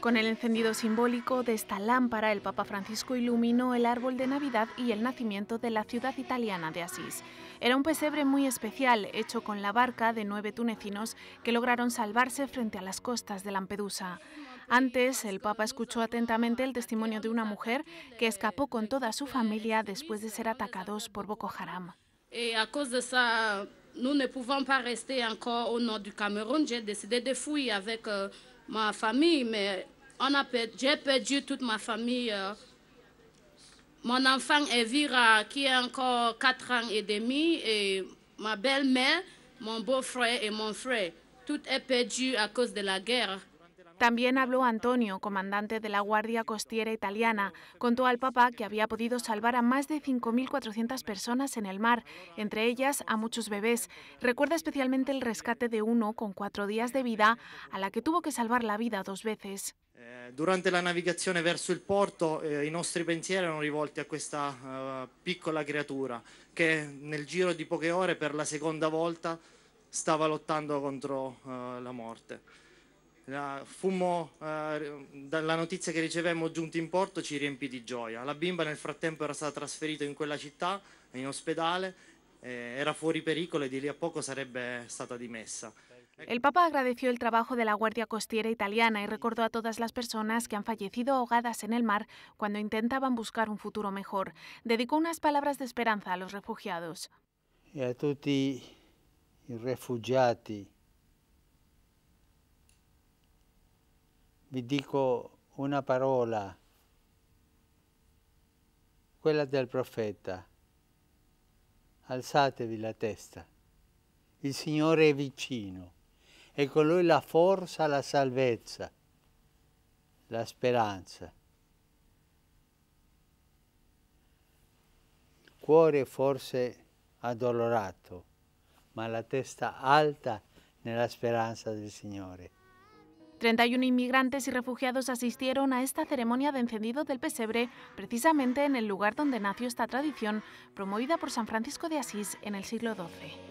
Con el encendido simbólico de esta lámpara, el Papa Francisco iluminó el árbol de Navidad y el nacimiento de la ciudad italiana de Asís. Era un pesebre muy especial, hecho con la barca de nueve tunecinos que lograron salvarse frente a las costas de Lampedusa. Antes, el Papa escuchó atentamente el testimonio de una mujer que escapó con toda su familia después de ser atacados por Boko Haram. Eh, a causa de esa nous ne pouvons pas rester encore au nord du Cameroun. J'ai décidé de fouiller avec euh, ma famille, mais j'ai perdu toute ma famille. Euh. Mon enfant Evira, qui a encore 4 ans et demi, et ma belle-mère, mon beau-frère et mon frère. Tout est perdu à cause de la guerre. También habló Antonio, comandante de la Guardia Costiera Italiana. Contó al papá que había podido salvar a más de 5.400 personas en el mar, entre ellas a muchos bebés. Recuerda especialmente el rescate de uno con cuatro días de vida, a la que tuvo que salvar la vida dos veces. Eh, durante la navegación verso el porto nuestros eh, i nostri pensieri erano rivolti a questa eh, piccola creatura che nel giro di poche ore per la seconda volta stava lottando contro la morte. fummo, eh, dalla notizia che ricevemmo giunti in porto ci riempì di gioia. La bimba nel frattempo era stata trasferita in quella città, in ospedale, eh, era fuori pericolo e di lì a poco sarebbe stata dimessa. El Papa agradeció el trabajo de la Guardia Costiera italiana y recordó a todas las personas que han fallecido ahogadas en el mar cuando intentaban buscar un futuro mejor. Dedicó unas palabras de esperanza a los refugiados. Y a tutti i refugiati vi dico una parola, quella del profeta. Alzatevi la testa. Il Signore è vicino e con Lui la forza, la salvezza, la speranza. Il cuore forse addolorato, ma la testa alta nella speranza del Signore. 31 inmigrantes y refugiados asistieron a esta ceremonia de encendido del pesebre, precisamente en el lugar donde nació esta tradición, promovida por San Francisco de Asís en el siglo XII.